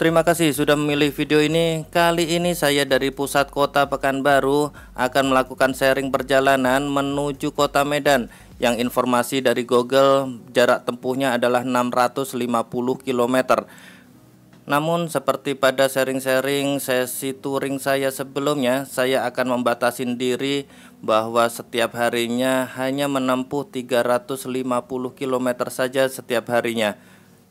Terima kasih sudah memilih video ini. Kali ini saya dari pusat kota Pekanbaru akan melakukan sharing perjalanan menuju kota Medan yang informasi dari Google jarak tempuhnya adalah 650 km. Namun seperti pada sharing-sharing sesi touring saya sebelumnya, saya akan membatasi diri bahwa setiap harinya hanya menempuh 350 km saja setiap harinya.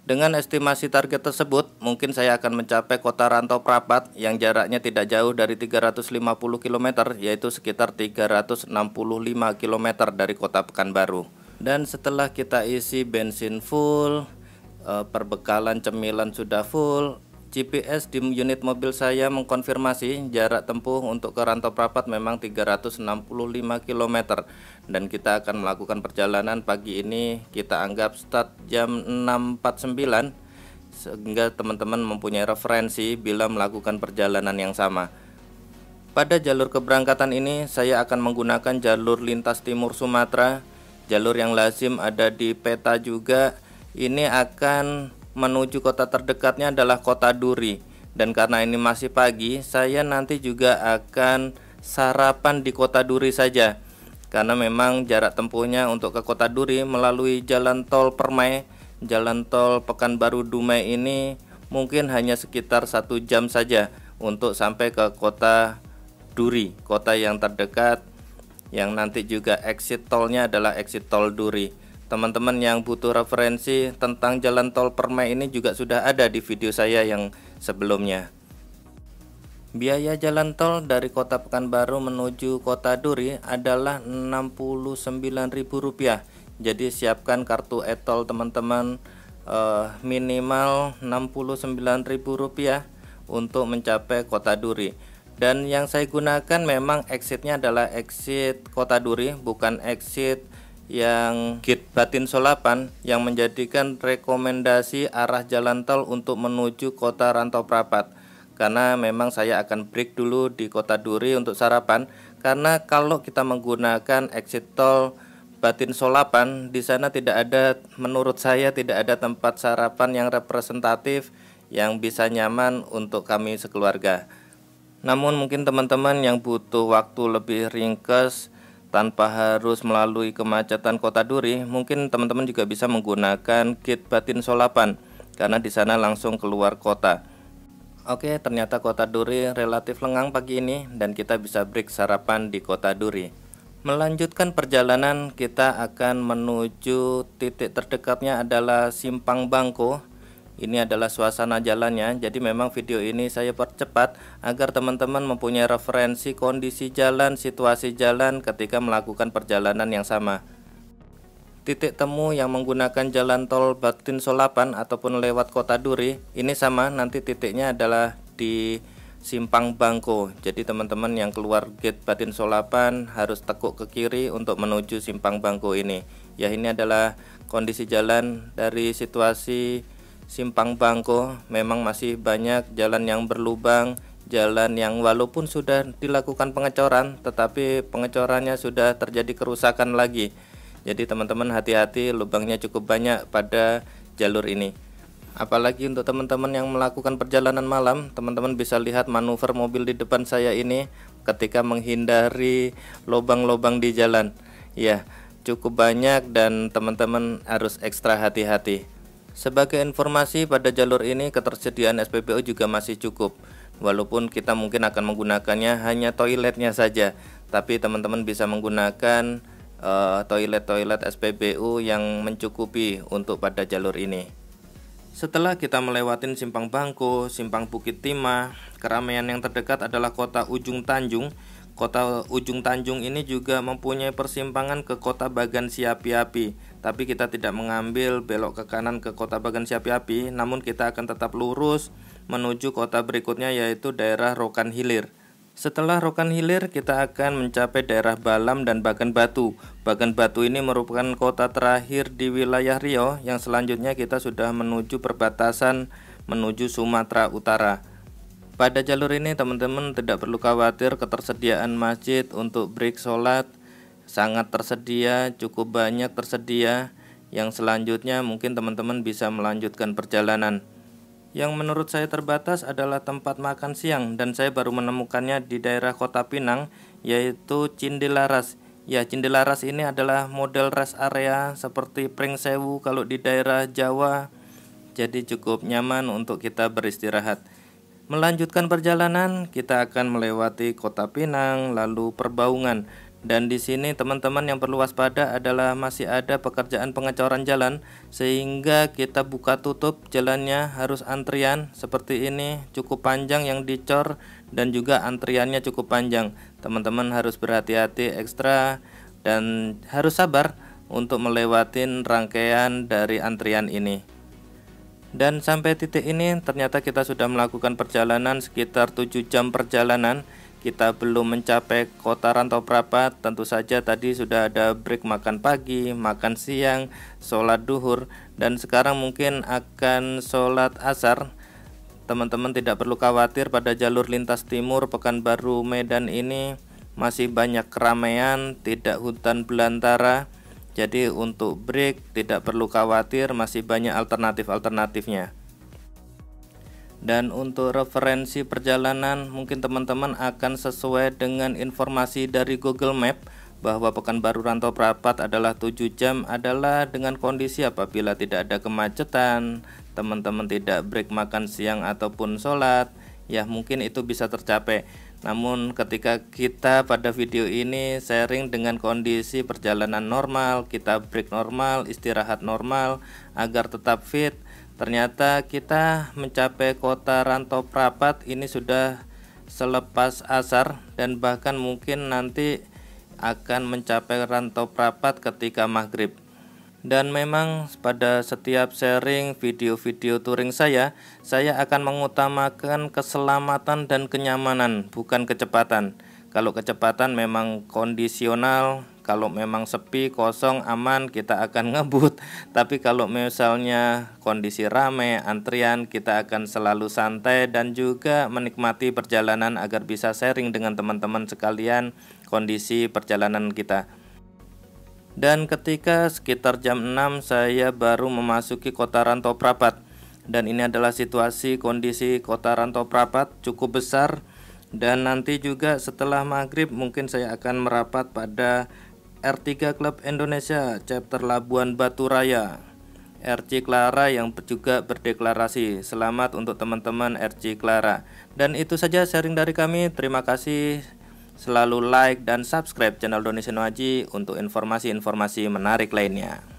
Dengan estimasi target tersebut, mungkin saya akan mencapai kota rantau Prapat yang jaraknya tidak jauh dari 350 km, yaitu sekitar 365 km dari kota Pekanbaru. Dan setelah kita isi bensin full, eh, perbekalan cemilan sudah full, GPS di unit mobil saya mengkonfirmasi jarak tempuh untuk ke Rantau Prapat memang 365 km dan kita akan melakukan perjalanan pagi ini kita anggap start jam 6.49 sehingga teman-teman mempunyai referensi bila melakukan perjalanan yang sama. Pada jalur keberangkatan ini saya akan menggunakan jalur lintas timur Sumatera, jalur yang lazim ada di peta juga. Ini akan menuju kota terdekatnya adalah kota Duri. Dan karena ini masih pagi, saya nanti juga akan sarapan di kota Duri saja. Karena memang jarak tempuhnya untuk ke kota Duri melalui jalan tol Permai, jalan tol Pekanbaru Dumai ini mungkin hanya sekitar satu jam saja untuk sampai ke kota Duri, kota yang terdekat yang nanti juga exit tolnya adalah exit tol Duri. Teman-teman yang butuh referensi tentang jalan tol Permai ini juga sudah ada di video saya yang sebelumnya. Biaya jalan tol dari kota Pekanbaru menuju kota Duri adalah Rp69.000. Jadi siapkan kartu etol teman-teman eh, minimal Rp69.000 untuk mencapai kota Duri. Dan yang saya gunakan memang exitnya adalah exit kota Duri bukan exit yang Git Batin Solapan yang menjadikan rekomendasi arah jalan tol untuk menuju kota Rantau Prapat karena memang saya akan break dulu di kota Duri untuk sarapan karena kalau kita menggunakan exit tol Batin Solapan di sana tidak ada menurut saya tidak ada tempat sarapan yang representatif yang bisa nyaman untuk kami sekeluarga. Namun mungkin teman-teman yang butuh waktu lebih ringkes tanpa harus melalui kemacetan kota Duri, mungkin teman-teman juga bisa menggunakan kit batin solapan karena di sana langsung keluar kota. Oke, ternyata kota Duri relatif lengang pagi ini dan kita bisa break sarapan di kota Duri. Melanjutkan perjalanan, kita akan menuju titik terdekatnya adalah Simpang Bangko ini adalah suasana jalannya, jadi memang video ini saya percepat agar teman-teman mempunyai referensi kondisi jalan, situasi jalan ketika melakukan perjalanan yang sama. Titik temu yang menggunakan jalan tol Batin Solapan ataupun lewat kota Duri, ini sama nanti titiknya adalah di Simpang Bangko. Jadi teman-teman yang keluar gate Batin Solapan harus tekuk ke kiri untuk menuju Simpang Bangko ini. Ya ini adalah kondisi jalan dari situasi simpang bangko memang masih banyak jalan yang berlubang jalan yang walaupun sudah dilakukan pengecoran tetapi pengecorannya sudah terjadi kerusakan lagi jadi teman-teman hati-hati lubangnya cukup banyak pada jalur ini apalagi untuk teman-teman yang melakukan perjalanan malam teman-teman bisa lihat manuver mobil di depan saya ini ketika menghindari lubang-lubang di jalan ya cukup banyak dan teman-teman harus ekstra hati-hati sebagai informasi pada jalur ini ketersediaan SPBU juga masih cukup Walaupun kita mungkin akan menggunakannya hanya toiletnya saja Tapi teman-teman bisa menggunakan eh, toilet-toilet uh, SPBU yang mencukupi untuk pada jalur ini setelah kita melewatin Simpang Bangko, Simpang Bukit Timah, keramaian yang terdekat adalah kota Ujung Tanjung. Kota Ujung Tanjung ini juga mempunyai persimpangan ke kota Bagan Siapi-api tapi kita tidak mengambil belok ke kanan ke kota Bagan Siapi-Api, namun kita akan tetap lurus menuju kota berikutnya yaitu daerah Rokan Hilir. Setelah Rokan Hilir, kita akan mencapai daerah Balam dan Bagan Batu. Bagan Batu ini merupakan kota terakhir di wilayah Riau yang selanjutnya kita sudah menuju perbatasan menuju Sumatera Utara. Pada jalur ini teman-teman tidak perlu khawatir ketersediaan masjid untuk break sholat sangat tersedia, cukup banyak tersedia. Yang selanjutnya mungkin teman-teman bisa melanjutkan perjalanan. Yang menurut saya terbatas adalah tempat makan siang dan saya baru menemukannya di daerah Kota Pinang yaitu Cindilaras. Ya, Cindilaras ini adalah model rest area seperti Pringsewu kalau di daerah Jawa. Jadi cukup nyaman untuk kita beristirahat. Melanjutkan perjalanan, kita akan melewati Kota Pinang lalu Perbaungan dan di sini teman-teman yang perlu waspada adalah masih ada pekerjaan pengecoran jalan sehingga kita buka tutup jalannya harus antrian seperti ini cukup panjang yang dicor dan juga antriannya cukup panjang. Teman-teman harus berhati-hati ekstra dan harus sabar untuk melewati rangkaian dari antrian ini. Dan sampai titik ini ternyata kita sudah melakukan perjalanan sekitar 7 jam perjalanan kita belum mencapai kota rantau prapat, tentu saja tadi sudah ada break makan pagi, makan siang, sholat duhur, dan sekarang mungkin akan sholat asar. Teman-teman tidak perlu khawatir pada jalur lintas timur Pekanbaru Medan ini masih banyak keramaian, tidak hutan belantara. Jadi untuk break tidak perlu khawatir, masih banyak alternatif-alternatifnya dan untuk referensi perjalanan mungkin teman-teman akan sesuai dengan informasi dari Google Map bahwa Pekanbaru Rantau Prapat adalah 7 jam adalah dengan kondisi apabila tidak ada kemacetan, teman-teman tidak break makan siang ataupun sholat, ya mungkin itu bisa tercapai. Namun ketika kita pada video ini sharing dengan kondisi perjalanan normal, kita break normal, istirahat normal agar tetap fit, Ternyata kita mencapai kota Rantau Prapat ini sudah selepas asar dan bahkan mungkin nanti akan mencapai Rantau Prapat ketika maghrib. Dan memang pada setiap sharing video-video touring saya, saya akan mengutamakan keselamatan dan kenyamanan, bukan kecepatan. Kalau kecepatan memang kondisional kalau memang sepi kosong aman kita akan ngebut tapi kalau misalnya kondisi rame antrian kita akan selalu santai dan juga menikmati perjalanan agar bisa sharing dengan teman-teman sekalian kondisi perjalanan kita dan ketika sekitar jam 6 saya baru memasuki kota Rantau Prapat dan ini adalah situasi kondisi kota Rantau Prapat cukup besar dan nanti juga setelah maghrib mungkin saya akan merapat pada R3 Club Indonesia Chapter Labuan Batu Raya RC Clara yang juga berdeklarasi Selamat untuk teman-teman RC Clara Dan itu saja sharing dari kami Terima kasih Selalu like dan subscribe channel Doni Senoaji Untuk informasi-informasi menarik lainnya